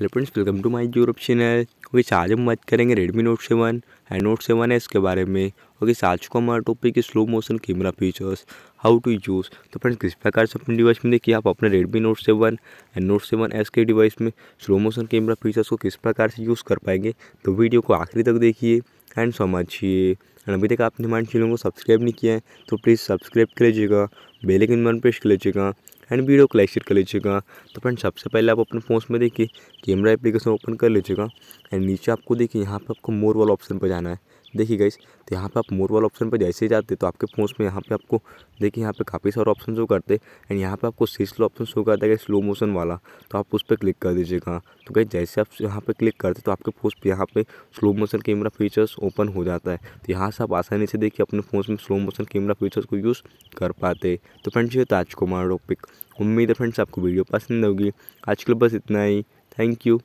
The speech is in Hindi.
hello friends welcome to my यूरोप चैनल ओके आज हम बात करेंगे Redmi Note seven and Note seven है इसके बारे में ओके आज को हमारा टॉपिक है slow motion camera features how to use तो फ्रेंड्स किस प्रकार से अपने डिवाइस में देखिए आप अपने Redmi Note seven and Note seven S के डिवाइस में स्लो मोशन कैमरा फीचर्स को किस प्रकार से यूज़ कर पाएंगे तो वीडियो को आखिरी तक देखिए एंड समझिए एंड अभी तक आपने हमारे चैनल को सब्सक्राइब नहीं किया है तो प्लीज़ सब्सक्राइब कर लीजिएगा बेलेकिन आइकन प्रेस कर लीजिएगा एंड वीडियो को लाइक शेयर कर लीजिएगा तो फ्रेंड सबसे पहले आप अपने फ़ोन में देखिए कैमरा एप्लीकेशन ओपन कर लीजिएगा एंड नीचे आपको देखिए यहाँ पर आपको मोर वाला ऑप्शन पर जाना है देखिए गाइस तो यहाँ पे आप मोर वाला ऑप्शन पर जैसे ही जाते तो आपके फोन में यहाँ पे आपको देखिए यहाँ पे काफ़ी सारे ऑप्शन शो करते एंड यहाँ पे आपको सी स्लो ऑप्शन शो करता है स्लो मोशन वाला तो आप उस पर क्लिक कर दीजिएगा तो गाइस जैसे आप यहाँ पर क्लिक करते तो आपके फोन पर यहाँ पर slow motion camera features open हो जाता है तो यहाँ से आप आसानी से देखिए अपने फोन में स्लो मोशन कैमरा फीचर्स को यूज़ कर पाते तो फ्रेंड्स ये ताजकुमार टॉपिक उम्मीद है फ्रेंड्स आपको वीडियो पसंद होगी आज के लिए बस इतना ही थैंक यू